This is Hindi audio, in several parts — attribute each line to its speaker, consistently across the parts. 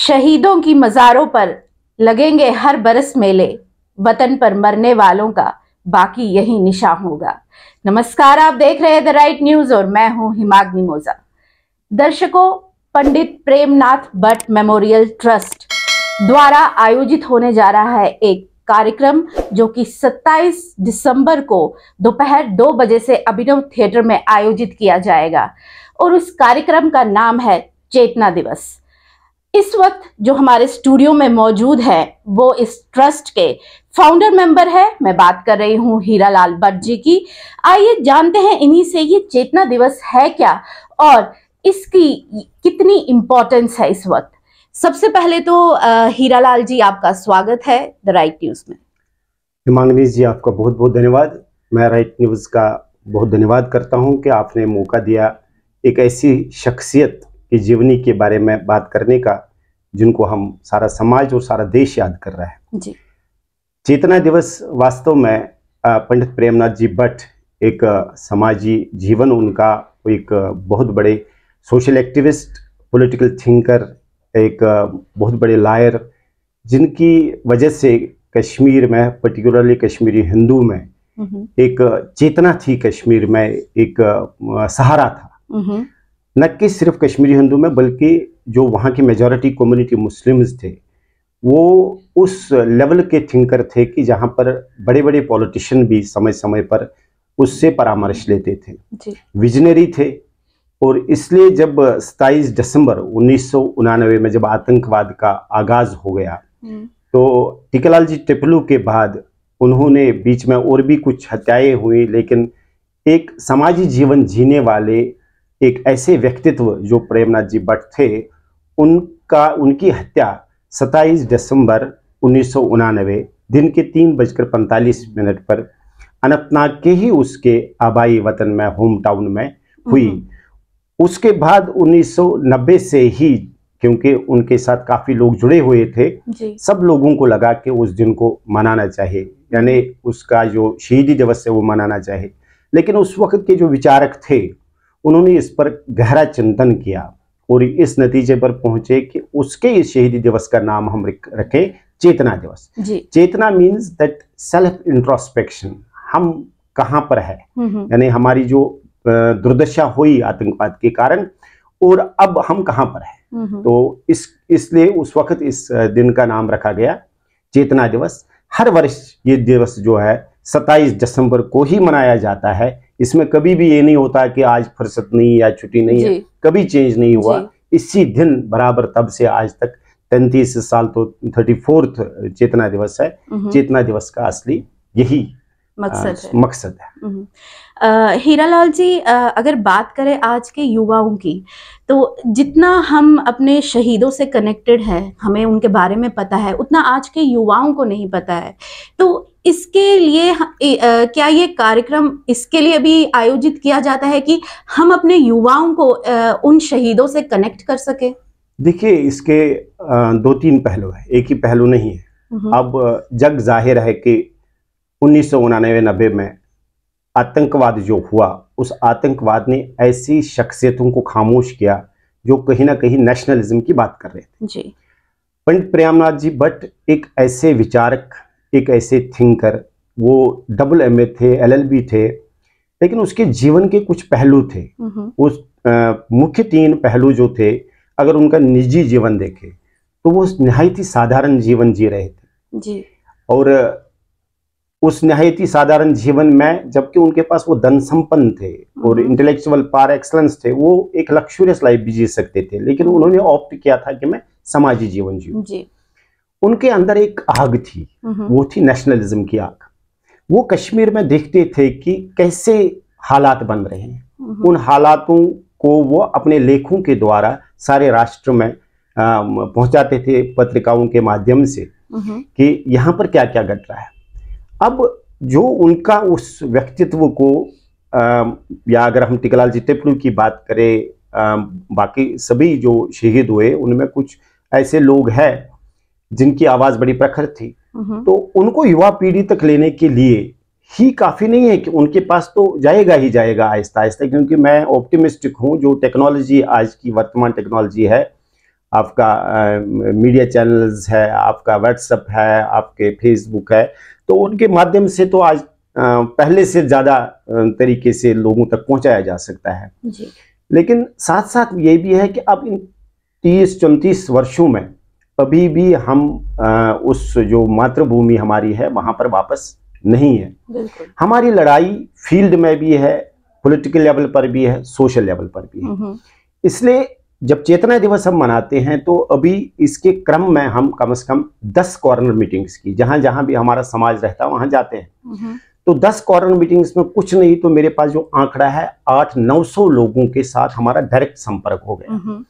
Speaker 1: शहीदों की मज़ारों पर लगेंगे हर बरस मेले वतन पर मरने वालों का बाकी यही निशा होगा नमस्कार आप देख रहे हैं द राइट न्यूज और मैं हूं हिमाग्नि मोजा दर्शकों पंडित प्रेमनाथ भट्ट मेमोरियल ट्रस्ट द्वारा आयोजित होने जा रहा है एक कार्यक्रम जो कि 27 दिसंबर को दोपहर दो बजे से अभिनव थिएटर में आयोजित किया जाएगा और उस कार्यक्रम का नाम है चेतना दिवस इस वक्त जो हमारे स्टूडियो में मौजूद है वो इस ट्रस्ट के फाउंडर मेंबर है मैं बात कर रही हूँ हीरा लाल भट्ट जी की आइए जानते हैं इन्हीं से ये चेतना दिवस है क्या और इसकी कितनी इम्पोर्टेंस है इस वक्त सबसे पहले तो हीरा लाल जी आपका स्वागत है द राइट न्यूज में
Speaker 2: हिमांगनी जी आपका बहुत बहुत धन्यवाद मैं राइट न्यूज का बहुत धन्यवाद करता हूँ कि आपने मौका दिया एक ऐसी शख्सियत की जीवनी के बारे में बात करने का जिनको हम सारा समाज और सारा देश याद कर रहा है जी चेतना दिवस वास्तव में पंडित प्रेमनाथ जी भट्ट एक समाजी जीवन उनका एक बहुत बड़े सोशल एक्टिविस्ट पॉलिटिकल थिंकर एक बहुत बड़े लायर जिनकी वजह से कश्मीर में पर्टिकुलरली कश्मीरी हिंदू में
Speaker 3: हम्म।
Speaker 2: एक चेतना थी कश्मीर में एक सहारा था हम्म। न कि सिर्फ कश्मीरी हिंदू में बल्कि जो वहाँ की मेजॉरिटी कम्युनिटी मुस्लिम्स थे वो उस लेवल के थिंकर थे कि जहाँ पर बड़े बड़े पॉलिटिशियन भी समय समय पर उससे परामर्श लेते थे विजनरी थे और इसलिए जब 27 दिसंबर उन्नीस में जब आतंकवाद का आगाज हो गया हम्म। तो टिकलाल जी टिपलू के बाद उन्होंने बीच में और भी कुछ हत्याएं हुई लेकिन एक समाजी जीवन जीने वाले एक ऐसे व्यक्तित्व जो प्रेमनाथ जी भट्ट थे उनका उनकी हत्या 27 दिसंबर उन्नीस दिन के तीन बजकर पैंतालीस मिनट पर अनंतनाग के ही उसके आबाई वतन में होम टाउन में हुई हम्म। उसके बाद 1990 से ही क्योंकि उनके साथ काफी लोग जुड़े हुए थे सब लोगों को लगा कि उस दिन को मनाना चाहिए यानी उसका जो शहीदी दिवस है वो मनाना चाहिए लेकिन उस वक्त के जो विचारक थे उन्होंने इस पर गहरा चिंतन किया और इस नतीजे पर पहुंचे कि उसके इस शहीदी दिवस का नाम हम रखें चेतना दिवस चेतना मीन्स दैट सेल्फ इंट्रोस्पेक्शन हम कहाँ पर है हम्म, हम्म। यानी हमारी जो दुर्दशा हुई आतंकवाद के कारण और अब हम कहाँ पर है हम्म, तो इस इसलिए उस वक्त इस दिन का नाम रखा गया चेतना दिवस हर वर्ष ये दिवस जो है 27 दिसंबर को ही मनाया जाता है इसमें कभी भी ये नहीं होता कि आज फुर्सत नहीं या छुट्टी नहीं है कभी चेंज नहीं हुआ इसी दिन बराबर तब से आज तक तैतीस साल तो थर्टी फोर्थ चेतना दिवस है हम्म। चेतना दिवस का असली यही मकसद है मकसद है
Speaker 1: हम्म। हीरालाल जी आ, अगर बात करें आज के युवाओं की तो जितना हम अपने शहीदों से कनेक्टेड है हमें उनके बारे में पता है उतना आज के युवाओं को नहीं पता है तो इसके लिए क्या ये कार्यक्रम इसके लिए भी आयोजित किया जाता है कि हम अपने युवाओं को उन शहीदों से कनेक्ट कर सके
Speaker 2: देखिए इसके दो तीन पहलू है एक ही पहलू नहीं है अब जग जाहिर है कि उन्नीस सौ नब्बे में आतंकवाद जो हुआ उस आतंकवाद ने ऐसी शख्सियतों को खामोश किया जो कहीं ना कहीं नेशनलिज्म की बात कर रहे थे जी पंडित प्रेमनाथ जी भट्ट एक ऐसे विचारक एक ऐसे थिंकर वो डबल एम थे एलएलबी थे लेकिन उसके जीवन के कुछ पहलू थे उस मुख्य तीन पहलू जो थे अगर उनका निजी जीवन देखे तो वो नहायत ही साधारण जीवन जी रहे
Speaker 3: थे जी
Speaker 2: और उस नहायत ही साधारण जीवन में जबकि उनके पास वो धन संपन्न थे और इंटेलेक्चुअल पार एक्सलेंस थे वो एक लग्जूरियस लाइफ भी जी सकते थे लेकिन हम्म। उन्होंने ऑप्ट किया था कि मैं समाजी जीवन जी, जी। उनके अंदर एक आग थी हम्म। वो थी नेशनलिज्म की आग वो कश्मीर में देखते थे कि कैसे हालात बन रहे हैं हम्म। उन हालातों को वो अपने लेखों के द्वारा सारे राष्ट्र में पहुंचाते थे पत्रिकाओं के माध्यम से हम्म। कि यहाँ पर क्या क्या घट रहा है अब जो उनका उस व्यक्तित्व को आ, या अगर हम टिकलाल जी टिप्पणू की बात करें आ, बाकी सभी जो शहीद हुए उनमें कुछ ऐसे लोग हैं जिनकी आवाज बड़ी प्रखर थी हम्म। तो उनको युवा पीढ़ी तक लेने के लिए ही काफी नहीं है कि उनके पास तो जाएगा ही जाएगा आहिस्ता आहिस्ता क्योंकि मैं ऑप्टिमिस्टिक हूँ जो टेक्नोलॉजी आज की वर्तमान टेक्नोलॉजी है आपका मीडिया चैनल्स है आपका व्हाट्सअप है आपके फेसबुक है तो उनके माध्यम से तो आज आ, पहले से ज़्यादा तरीके से लोगों तक पहुंचाया जा सकता है जी। लेकिन साथ साथ ये भी है कि अब इन तीस चौंतीस वर्षों में कभी भी हम आ, उस जो मातृभूमि हमारी है वहां पर वापस नहीं है हमारी लड़ाई फील्ड में भी है पॉलिटिकल लेवल पर भी है सोशल लेवल पर भी है हम्म, हम्म। इसलिए जब चेतना दिवस हम मनाते हैं तो अभी इसके क्रम में हम कम से कम दस कॉर्नर मीटिंग्स की जहां जहां भी हमारा समाज रहता है वहां जाते हैं हम्म, तो दस कॉर्नर मीटिंग्स में कुछ नहीं तो मेरे पास जो आंकड़ा है आठ नौ सौ लोगों के साथ हमारा डायरेक्ट संपर्क हो गया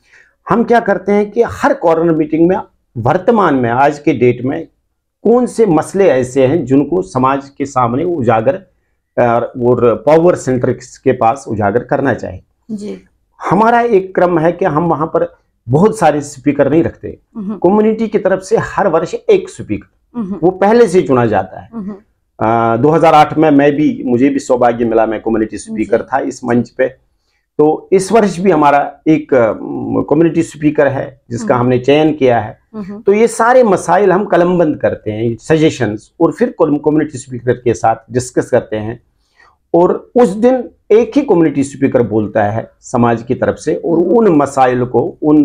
Speaker 2: हम क्या करते हैं कि हर कॉर्नर मीटिंग में वर्तमान में आज के डेट में कौन से मसले ऐसे हैं जिनको समाज के सामने उजागर और पावर सेंटर के पास उजागर करना चाहिए जी। हमारा एक क्रम है कि हम वहां पर बहुत सारे स्पीकर नहीं रखते कम्युनिटी हम्म। की तरफ से हर वर्ष एक स्पीकर हम्म। वो पहले से चुना जाता है हम्म। आ, 2008 में मैं भी मुझे भी सौभाग्य मिला मैं कम्युनिटी स्पीकर था इस मंच पे तो इस वर्ष भी हमारा एक कम्युनिटी स्पीकर है जिसका हम्म। हमने चयन किया है हम्म। तो ये सारे मसाइल हम कलमबंद करते हैं सजेशंस और फिर कम्युनिटी स्पीकर के साथ डिस्कस करते हैं और उस दिन एक ही कम्युनिटी स्पीकर बोलता है समाज की तरफ से और हम्म। उन मसाइल को उन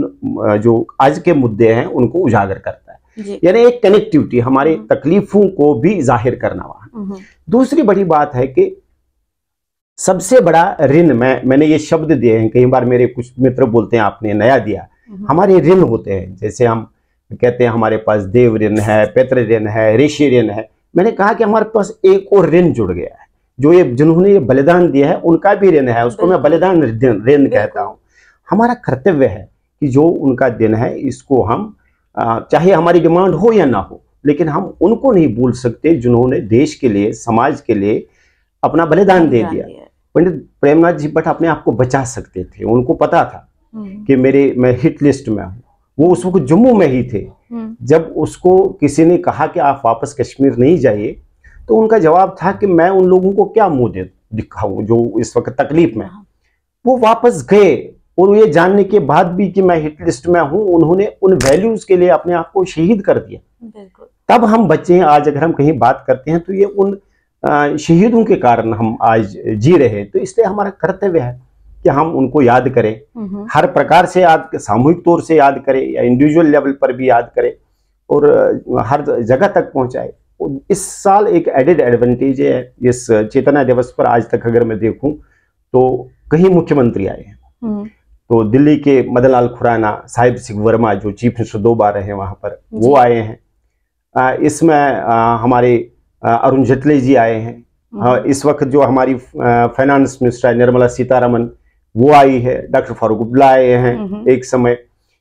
Speaker 2: जो आज के मुद्दे हैं उनको उजागर करता है यानी एक कनेक्टिविटी हमारे तकलीफों को भी जाहिर करना वहां दूसरी बड़ी बात है कि सबसे बड़ा ऋण मैं मैंने ये शब्द दिए हैं कई बार मेरे कुछ मित्र बोलते हैं आपने नया दिया हम्म। हमारे ऋण होते हैं जैसे हम कहते हैं हमारे पास देव ऋण है पितृ ऋण है ऋषि ऋण है मैंने कहा कि हमारे पास एक और ऋण जुड़ गया है जो ये जिन्होंने ये बलिदान दिया है उनका भी ऋण है उसको मैं बलिदान ऋण कहता हूँ हमारा कर्तव्य है कि जो उनका दिन है इसको हम चाहे हमारी डिमांड हो या ना हो लेकिन हम उनको नहीं भूल सकते जिन्होंने देश के लिए समाज के लिए अपना बलिदान दे दिया पंडित प्रेमनाथ जी बट अपने आप को बचा सकते थे उनको पता था हम्म। कि मेरे मैं हिट लिस्ट में हूँ वो उस वक्त जम्मू में ही थे हम्म। जब उसको किसी ने कहा कि आप वापस कश्मीर नहीं जाइए तो उनका जवाब था कि मैं उन लोगों को क्या मुंह दे दिखाऊं जो इस वक्त तकलीफ में वो वापस गए और ये जानने के बाद भी कि मैं हिट लिस्ट में हूं उन्होंने उन वैल्यूज के लिए अपने आप को शहीद कर
Speaker 3: दिया
Speaker 2: तब हम बच्चे हैं आज अगर हम कहीं बात करते हैं तो ये उन शहीदों के कारण हम आज जी रहे तो इसलिए हमारा कर्तव्य है कि हम उनको याद करें हर प्रकार से याद सामूहिक तौर से याद करें या इंडिविजुअल लेवल पर भी याद करें और हर जगह तक पहुंचाए इस साल एक एडेड एडवांटेज है इस चेतना दिवस पर आज तक अगर मैं देखूं तो कहीं मुख्यमंत्री आए हैं हम्म। तो दिल्ली के मदन लाल खुराना साहिब सिंह वर्मा जो चीफ मिनिस्टर दो बार रहे वहां पर वो आए हैं इसमें हमारे अरुण जेटली जी आए हैं हम्म। हाँ, इस वक्त जो हमारी फाइनेंस मिनिस्टर है निर्मला सीतारमन वो आई है डॉक्टर फारूक अब्दुल्ला आए हैं हम्म। एक समय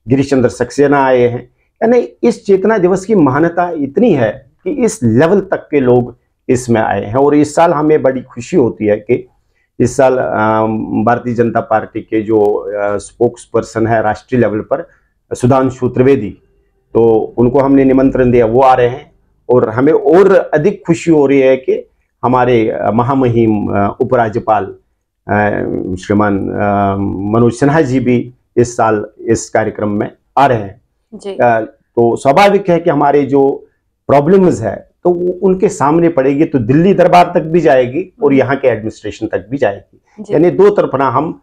Speaker 2: गिरीश चंद्र सक्सेना आए हैं यानी इस चेतना दिवस की महानता इतनी है कि इस लेवल तक के लोग इसमें आए हैं और इस साल हमें बड़ी खुशी होती है कि इस साल भारतीय जनता पार्टी के जो स्पोक्स पर्सन है राष्ट्रीय लेवल पर सुधांशु त्रिवेदी तो उनको हमने निमंत्रण दिया वो आ रहे हैं और हमें और अधिक खुशी हो रही है कि हमारे महामहिम उपराज्यपाल श्रीमान मनोज सिन्हा जी भी इस साल इस कार्यक्रम में आ रहे हैं जी। तो स्वाभाविक है कि हमारे जो प्रॉब्लम्स है तो वो उनके सामने पड़ेगी तो दिल्ली दरबार तक भी जाएगी और हम्म। यहाँ के एडमिनिस्ट्रेशन तक भी
Speaker 3: जाएगी यानी
Speaker 2: दो तरफना हम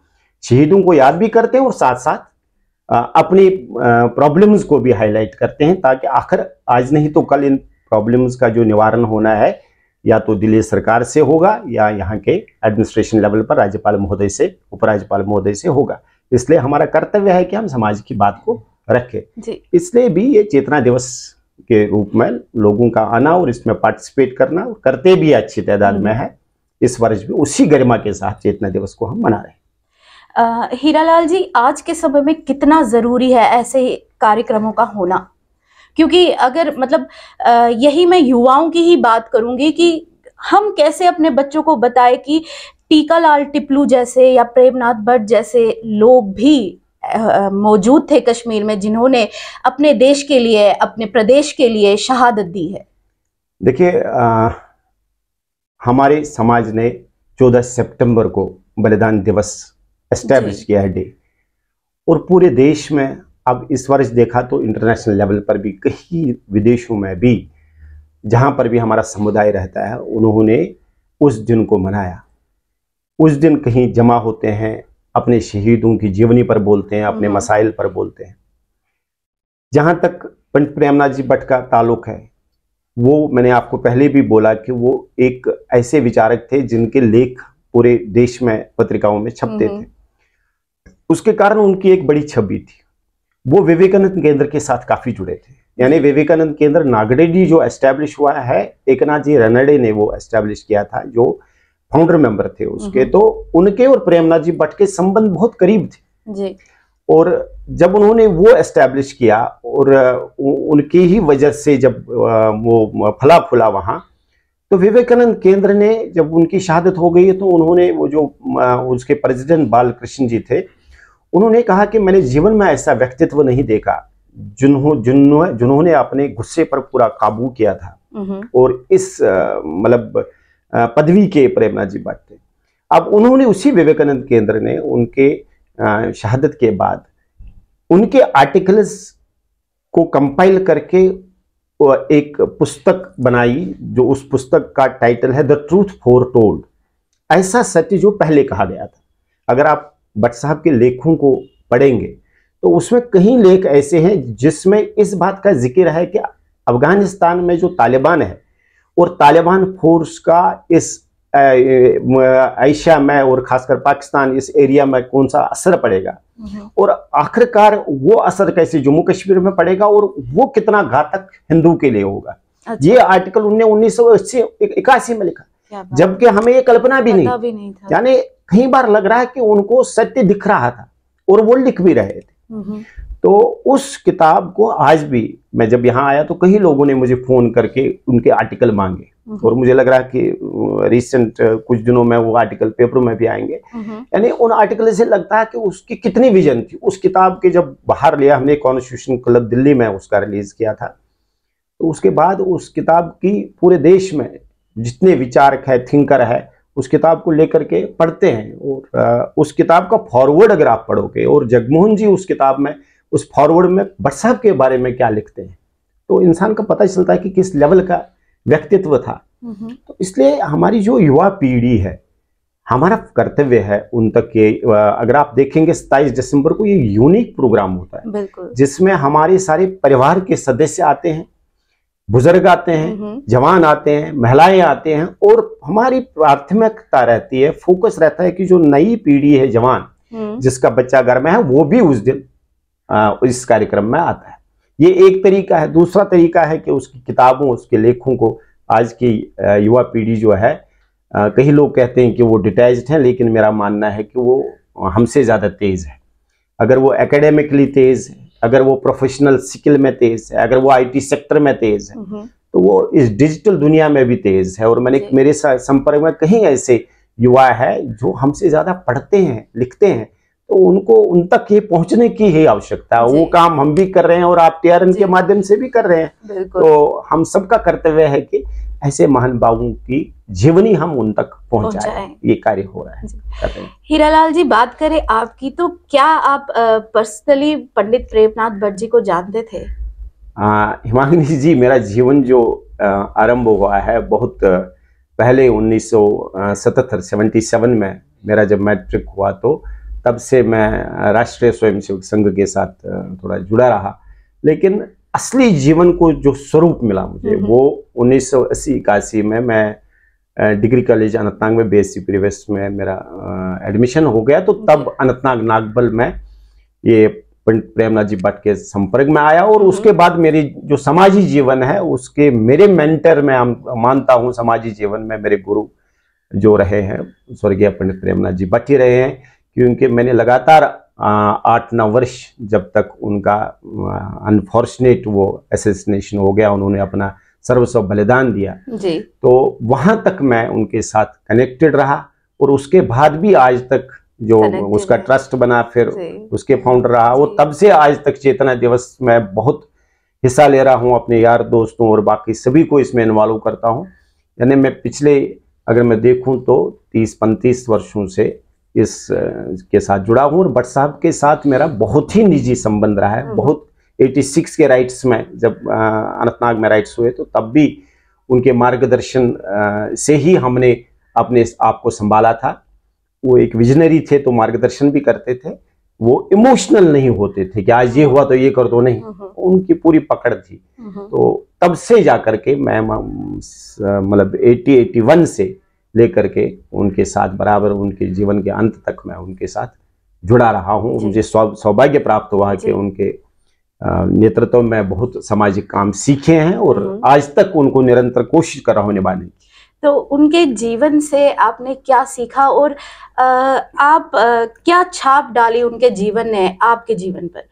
Speaker 2: शहीदों को याद भी करते हैं और साथ साथ अपनी प्रॉब्लम्स को भी हाईलाइट करते हैं ताकि आखिर आज नहीं तो कल इन प्रॉब्लम्स का जो निवारण होना है या तो दिल्ली सरकार से होगा या यहाँ के एडमिनिस्ट्रेशन लेवल पर राज्यपाल महोदय से उपराज्यपाल महोदय से होगा इसलिए हमारा कर्तव्य है कि हम समाज की बात को रखें इसलिए भी ये चेतना दिवस के रूप में लोगों का आना और इसमें पार्टिसिपेट करना और करते भी अच्छी तादाद में हम्म। है इस वर्ष भी उसी गरिमा के साथ चेतना दिवस को हम मना
Speaker 1: रहे हैं हीरालाल जी आज के समय में कितना जरूरी है ऐसे कार्यक्रमों का होना क्योंकि अगर मतलब यही मैं युवाओं की ही बात करूंगी कि हम कैसे अपने बच्चों को बताएं कि टीका लाल टिपलू जैसे या प्रेमनाथ भट्ट जैसे लोग भी मौजूद थे कश्मीर में जिन्होंने अपने देश के लिए अपने प्रदेश के लिए शहादत दी है
Speaker 2: देखिए हमारे समाज ने 14 सितंबर को बलिदान दिवस एस्टेब्लिश किया है डे और पूरे देश में अब इस वर्ष देखा तो इंटरनेशनल लेवल पर भी कई विदेशों में भी जहाँ पर भी हमारा समुदाय रहता है उन्होंने उस दिन को मनाया उस दिन कहीं जमा होते हैं अपने शहीदों की जीवनी पर बोलते हैं अपने हम्म। मसाइल पर बोलते हैं जहाँ तक पंडित प्रेमनाथ जी भट्ट का ताल्लुक है वो मैंने आपको पहले भी बोला कि वो एक ऐसे विचारक थे जिनके लेख पूरे देश में पत्रिकाओं में छपते हम्म। थे उसके कारण उनकी एक बड़ी छवि थी वो विवेकानंद केंद्र के साथ काफ़ी जुड़े थे यानी विवेकानंद केंद्र नागडेडी जो एस्टेब्लिश हुआ है एकनाथ जी रनडे ने वो एस्टेब्लिश किया था जो फाउंडर मेंबर थे उसके हम्म। तो उनके और प्रेमनाथ जी भट्ट के संबंध बहुत करीब थे जी और जब उन्होंने वो एस्टेब्लिश किया और उनकी ही वजह से जब वो फला फूला वहां तो विवेकानंद केंद्र ने जब उनकी शहादत हो गई तो उन्होंने वो जो उसके प्रेसिडेंट बालकृष्ण जी थे उन्होंने कहा कि मैंने जीवन में ऐसा व्यक्तित्व नहीं देखा जिन्होंने जिन्होंने अपने गुस्से पर पूरा काबू किया था हम्म। और इस मतलब पदवी के प्रेमनाथ जी बात थे अब उन्होंने उसी विवेकानंद केंद्र ने उनके शहादत के बाद उनके आर्टिकल्स को कंपाइल करके एक पुस्तक बनाई जो उस पुस्तक का टाइटल है द ट्रूथ फोर टोल्ड ऐसा सत्य जो पहले कहा गया था अगर आप भट्ट साहब के लेखों को पढ़ेंगे तो उसमें कहीं लेख ऐसे हैं जिसमें इस बात का जिक्र है कि अफगानिस्तान में जो तालिबान है और तालिबान फोर्स का इस एशिया में और खासकर पाकिस्तान इस एरिया में कौन सा असर पड़ेगा हम्म। और आखिरकार वो असर कैसे जम्मू कश्मीर में पड़ेगा और वो कितना घातक हिंदू के लिए होगा अच्छा। ये आर्टिकल उन्हें उन्नीस सौ में लिखा जबकि हमें ये कल्पना भी नहीं, भी
Speaker 3: नहीं यानी
Speaker 2: कई बार लग रहा है कि उनको सत्य दिख रहा था और वो लिख भी रहे
Speaker 3: थे
Speaker 2: तो उस किताब को आज भी मैं जब यहाँ आया तो कई लोगों ने मुझे फोन करके उनके आर्टिकल मांगे और मुझे लग रहा है कि रिसेंट कुछ दिनों में वो आर्टिकल पेपर में भी आएंगे यानी उन आर्टिकल से लगता है कि उसकी कितनी विजन थी उस किताब के जब बाहर लिया हमने कॉन्स्टिट्यूशन क्लब दिल्ली में उसका रिलीज किया था तो उसके बाद उस किताब की पूरे देश में जितने विचारक है थिंकर है उस किताब को लेकर के पढ़ते हैं और उस किताब का फॉरवर्ड अगर आप पढ़ोगे और जगमोहन जी उस किताब में उस फॉरवर्ड में भट्ट के बारे में क्या लिखते हैं तो इंसान का पता चलता है कि किस लेवल का व्यक्तित्व था तो इसलिए हमारी जो युवा पीढ़ी है हमारा कर्तव्य है उन तक के अगर आप देखेंगे सत्ताईस दिसंबर को ये यूनिक प्रोग्राम होता है जिसमें हमारे सारे परिवार के सदस्य आते हैं बुजुर्ग आते हैं हम्म हम्म। जवान आते हैं महिलाएं आते हैं और हमारी प्राथमिकता रहती है फोकस रहता है कि जो नई पीढ़ी है जवान हम्म। जिसका बच्चा घर में है वो भी उस दिन आ, इस कार्यक्रम में आता है ये एक तरीका है दूसरा तरीका है कि उसकी किताबों उसके लेखों को आज की युवा पीढ़ी जो है कई लोग कहते हैं कि वो डिटैच हैं लेकिन मेरा मानना है कि वो हमसे ज़्यादा तेज़ है अगर वो एकेडमिकली तेज़ है अगर वो प्रोफेशनल स्किल में तेज है अगर वो आईटी सेक्टर में तेज है हम्म। तो वो इस डिजिटल दुनिया में भी तेज है और मैंने मेरे संपर्क में कहीं ऐसे युवा है जो हमसे ज्यादा पढ़ते हैं लिखते हैं तो उनको उन तक ये पहुंचने की ही आवश्यकता है वो काम हम भी कर रहे हैं और आप टीआरएन के माध्यम से भी कर रहे हैं तो हम सबका कर्तव्य है कि ऐसे महान बाबू की जीवनी हम उन तक पहुंचाए ये कार्य हो रहा
Speaker 1: है हीरालाल जी बात करें आपकी तो क्या आप पर्सनली पंडित प्रेमनाथ भट्ट जी को जानते थे
Speaker 2: हिमांगी जी मेरा जीवन जो आरंभ हुआ है बहुत पहले 1977 सौ में मेरा जब मैट्रिक हुआ तो तब से मैं राष्ट्रीय स्वयंसेवक संघ के साथ थोड़ा जुड़ा रहा लेकिन असली जीवन को जो स्वरूप मिला मुझे वो उन्नीस सौ अस्सी इक्यासी में मैं डिग्री कॉलेज अनंतनाग में बीएससी प्रीवियस में मेरा एडमिशन हो गया तो तब अनंतनाग नागबल में ये पंडित प्रेमनाथ जी भट्ट के संपर्क में आया और उसके बाद मेरी जो सामाजिक जीवन है उसके मेरे मेंटर में मानता हूँ सामाजिक जीवन में मेरे गुरु जो रहे हैं स्वर्गीय पंडित प्रेमनाथ जी भट्ट ही रहे हैं क्योंकि मैंने लगातार आठ नौ वर्ष जब तक उनका अनफॉर्चुनेट वो एसेसिनेशन हो गया उन्होंने अपना सर्वस्व बलिदान दिया जी। तो वहाँ तक मैं उनके साथ कनेक्टेड रहा और उसके बाद भी आज तक जो उसका ट्रस्ट बना फिर उसके फाउंडर रहा वो तब से आज तक चेतना दिवस में बहुत हिस्सा ले रहा हूँ अपने यार दोस्तों और बाकी सभी को इसमें इन्वॉल्व करता हूँ यानी मैं पिछले अगर मैं देखूँ तो तीस पैंतीस वर्षों से इस के साथ जुड़ा हूँ और भट्ट साहब के साथ मेरा बहुत ही निजी संबंध रहा है हाँ। बहुत 86 के राइट्स में जब अनंतनाग में राइट्स हुए तो तब भी उनके मार्गदर्शन से ही हमने अपने आप को संभाला था वो एक विजनरी थे तो मार्गदर्शन भी करते थे वो इमोशनल नहीं होते थे कि आज ये हुआ तो ये कर दो नहीं हाँ, हाँ। उनकी पूरी पकड़ थी तो तब से जा करके मैं मतलब एट्टी एटी वन से लेकर के उनके साथ बराबर उनके जीवन के अंत तक मैं उनके साथ जुड़ा रहा हूँ मुझे सौभाग्य प्राप्त हुआ कि उनके नेतृत्व में बहुत सामाजिक काम सीखे हैं और हम्म। आज तक उनको निरंतर कोशिश कर रहा हूँ निभाने की
Speaker 1: तो उनके जीवन से आपने क्या सीखा और आप क्या छाप डाली उनके जीवन ने आपके जीवन पर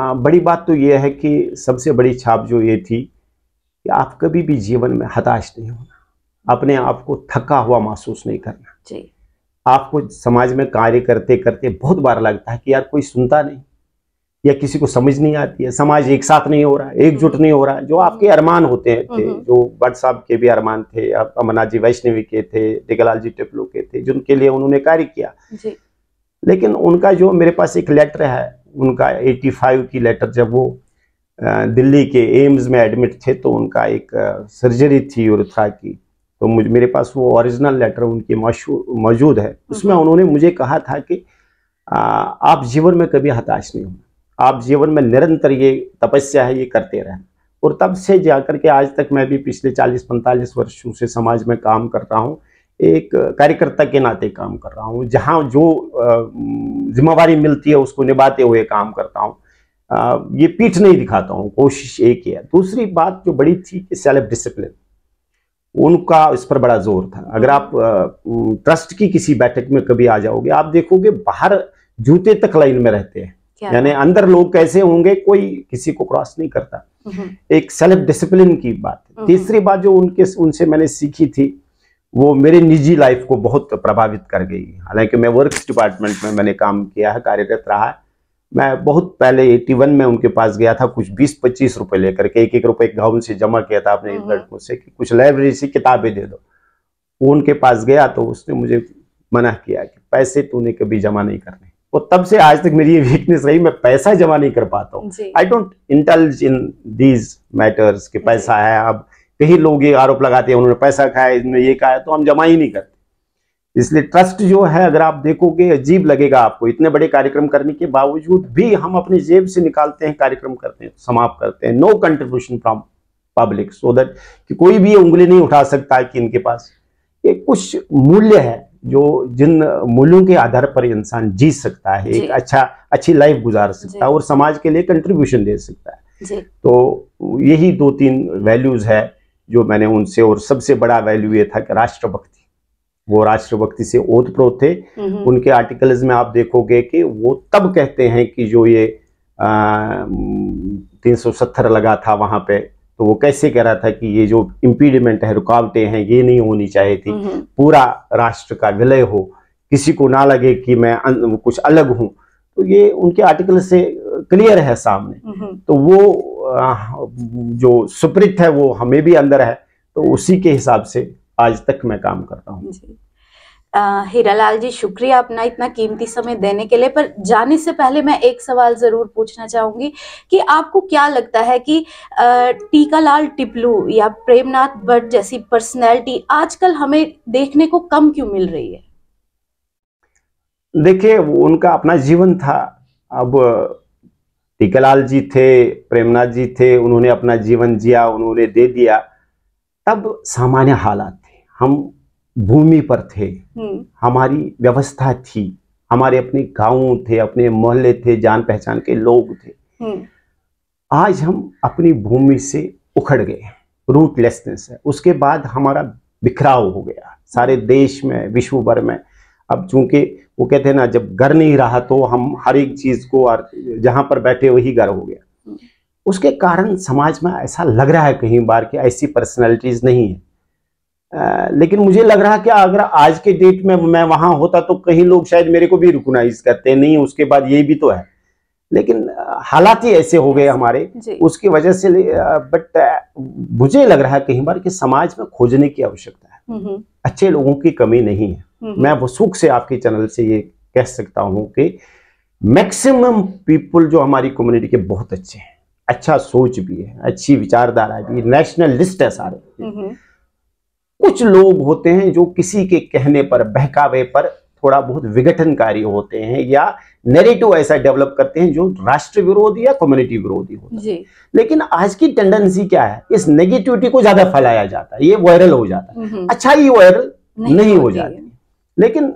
Speaker 2: आ, बड़ी बात तो यह है कि सबसे बड़ी छाप जो ये थी कि आप कभी भी जीवन में हताश नहीं होना अपने आप को थका हुआ महसूस नहीं करना आपको समाज में कार्य करते करते बहुत बार लगता है कि यार कोई सुनता नहीं या किसी को समझ नहीं आती है समाज एक साथ नहीं हो रहा है एकजुट हम्म। नहीं हो रहा है जो आपके हम्म। अरमान होते हैं थे हम्म। जो भट्ट साहब के भी अरमान थे अमरनाथ जी वैष्णवी के थे दिगलाल जी टिपलो के थे जिनके लिए उन्होंने कार्य किया जी। लेकिन उनका जो मेरे पास एक लेटर है उनका 85 की लेटर जब वो दिल्ली के एम्स में एडमिट थे तो उनका एक सर्जरी थी उर्था की तो मुझ मेरे पास वो ओरिजिनल लेटर उनके मौजूद है उसमें हम्म। उन्होंने मुझे कहा था कि आ, आप जीवन में कभी हताश नहीं होना आप जीवन में निरंतर ये तपस्या है ये करते रहें और तब से जाकर के आज तक मैं भी पिछले 40-45 वर्षों से समाज में काम कर रहा हूँ एक कार्यकर्ता के नाते काम कर रहा हूँ जहाँ जो जिम्मेवारी मिलती है उसको निभाते हुए काम करता हूँ ये पीठ नहीं दिखाता हूँ कोशिश एक ही है दूसरी बात जो बड़ी थी कि सेल्फ डिसिप्लिन उनका इस पर बड़ा जोर था अगर आप ट्रस्ट की किसी बैठक में कभी आ जाओगे आप देखोगे बाहर जूते तक लाइन में रहते हैं यानी अंदर लोग कैसे होंगे कोई किसी को क्रॉस नहीं करता हम्म। एक सेल्फ डिसिप्लिन की बात हम्म। तीसरी बात जो उनके उनसे मैंने सीखी थी वो मेरे निजी लाइफ को बहुत प्रभावित कर गई हालांकि मैं वर्क्स डिपार्टमेंट में मैंने काम किया है कार्यरत रहा है मैं बहुत पहले 81 में उनके पास गया था कुछ 20-25 रुपए लेकर के एक एक रुपए गाँव से जमा किया था अपने हम्म। लड़कों से कि कुछ लाइब्रेरी से किताबें दे दो वो उनके पास गया तो उसने मुझे मना किया कि पैसे तूने कभी जमा नहीं करने वो तब से आज तक मेरी ये वीकनेस रही मैं पैसा जमा नहीं कर पाता हूँ I don't indulge in these matters कि पैसा है अब कहीं लोग ये आरोप लगाते हैं उन्होंने पैसा खाया इसमें ये खाया तो हम जमा ही नहीं करते इसलिए ट्रस्ट जो है अगर आप देखोगे अजीब लगेगा आपको इतने बड़े कार्यक्रम करने के बावजूद भी हम अपनी जेब से निकालते हैं कार्यक्रम करते हैं समाप्त करते हैं no contribution from public so that कि कोई भी ये उंगली नहीं उठा सकता कि इनके पास ये कुछ मूल्य है जो जिन मूल्यों के आधार पर इंसान जीत सकता है एक अच्छा अच्छी लाइफ गुजार सकता है और समाज के लिए कंट्रीब्यूशन दे सकता है तो यही दो तीन वैल्यूज है जो मैंने उनसे और सबसे बड़ा वैल्यू ये था कि राष्ट्रभक्ति वो राष्ट्रभक्ति से ओतप्रोत थे उनके आर्टिकल्स में आप देखोगे कि वो तब कहते हैं कि जो ये तीन सौ सत्तर लगा था वहां पे तो वो कैसे कह रहा था कि ये जो इम्पीडिमेंट है रुकावटें हैं ये नहीं होनी चाहिए थी पूरा राष्ट्र का विलय हो किसी को ना लगे कि मैं कुछ अलग हूं तो ये उनके आर्टिकल से क्लियर है सामने तो वो जो सुप्रित है वो हमें भी अंदर है तो उसी के हिसाब से आज तक मैं काम करता हूँ
Speaker 1: हीरा लाल जी शुक्रिया अपना इतना कीमती समय देने के लिए पर जाने से पहले मैं एक सवाल जरूर पूछना चाहूंगी कि आपको क्या लगता है कि टीका लाल टिपलू या प्रेमनाथ भट्ट जैसी पर्सनैलिटी आजकल हमें देखने को कम क्यों मिल रही है
Speaker 2: देखिए उनका अपना जीवन था अब टीकालाल जी थे प्रेमनाथ जी थे उन्होंने अपना जीवन जिया उन्होंने दे दिया तब सामान्य हालात हम भूमि पर थे हम्म। हमारी व्यवस्था थी हमारे अपने गांव थे अपने मोहल्ले थे जान पहचान के लोग थे हम्म। आज हम अपनी भूमि से उखड़ गए रूटलेसनेस है उसके बाद हमारा बिखराव हो गया सारे देश में विश्व भर में अब चूंकि वो कहते हैं ना जब घर नहीं रहा तो हम हर एक चीज को और जहां पर बैठे वही घर हो गया हम्म। उसके कारण समाज में ऐसा लग रहा है कहीं बार कि ऐसी पर्सनैलिटीज नहीं है आ, लेकिन मुझे लग रहा कि अगर आज के डेट में मैं वहां होता तो कहीं लोग शायद मेरे को भी रिकोनाइज करते नहीं उसके बाद ये भी तो है लेकिन हालात ही ऐसे हो गए हमारे उसकी वजह से बट मुझे लग रहा है कहीं बार कि समाज में खोजने की आवश्यकता है हम्म, हम्म। अच्छे लोगों की कमी नहीं है हम्म, मैं वसूख से आपके चैनल से ये कह सकता हूं कि मैक्सिमम पीपल जो हमारी कम्युनिटी के बहुत अच्छे हैं अच्छा सोच भी है अच्छी विचारधारा भी नेशनलिस्ट है
Speaker 3: सारे
Speaker 2: कुछ लोग होते हैं जो किसी के कहने पर बहकावे पर थोड़ा बहुत विघटनकारी होते हैं या नेरेटिव ऐसा डेवलप करते हैं जो राष्ट्र विरोधी या कम्युनिटी विरोधी होता है लेकिन आज की टेंडेंसी क्या है इस नेगेटिविटी को ज्यादा फैलाया जाता है ये वायरल हो जाता है अच्छा ही वायरल नहीं, नहीं हो जाती लेकिन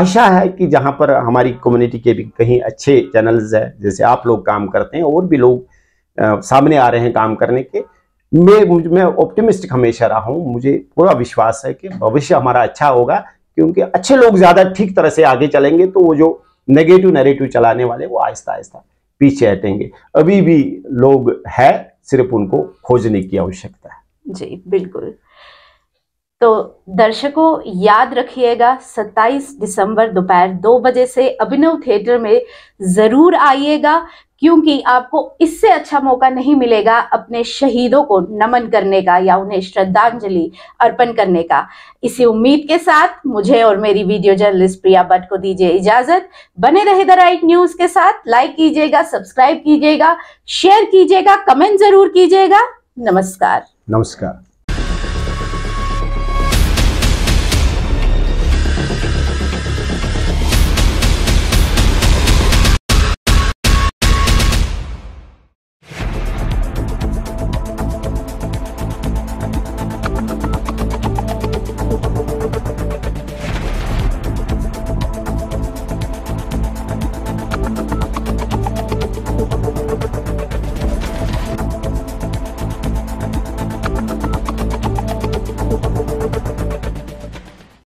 Speaker 2: आशा है कि जहां पर हमारी कम्युनिटी के भी कहीं अच्छे चैनल्स है जैसे आप लोग काम करते हैं और भी लोग सामने आ रहे हैं काम करने के मैं मैं ऑप्टिमिस्टिक हमेशा रहा हूँ मुझे पूरा विश्वास है कि भविष्य हमारा अच्छा होगा क्योंकि अच्छे लोग ज़्यादा ठीक तरह से आगे चलेंगे तो वो जो नेगेटिव नेरेटिव चलाने वाले वो आहिस्ता आहिस्ता पीछे हटेंगे अभी भी लोग है सिर्फ उनको खोजने की आवश्यकता है जी बिल्कुल तो
Speaker 1: दर्शकों याद रखिएगा 27 दिसंबर दोपहर दो बजे से अभिनव थिएटर में ज़रूर आइएगा क्योंकि आपको इससे अच्छा मौका नहीं मिलेगा अपने शहीदों को नमन करने का या उन्हें श्रद्धांजलि अर्पण करने का इसी उम्मीद के साथ मुझे और मेरी वीडियो जर्नलिस्ट प्रिया भट्ट को दीजिए इजाजत बने रहे द राइट न्यूज के साथ लाइक कीजिएगा सब्सक्राइब कीजिएगा शेयर कीजिएगा कमेंट जरूर कीजिएगा नमस्कार
Speaker 2: नमस्कार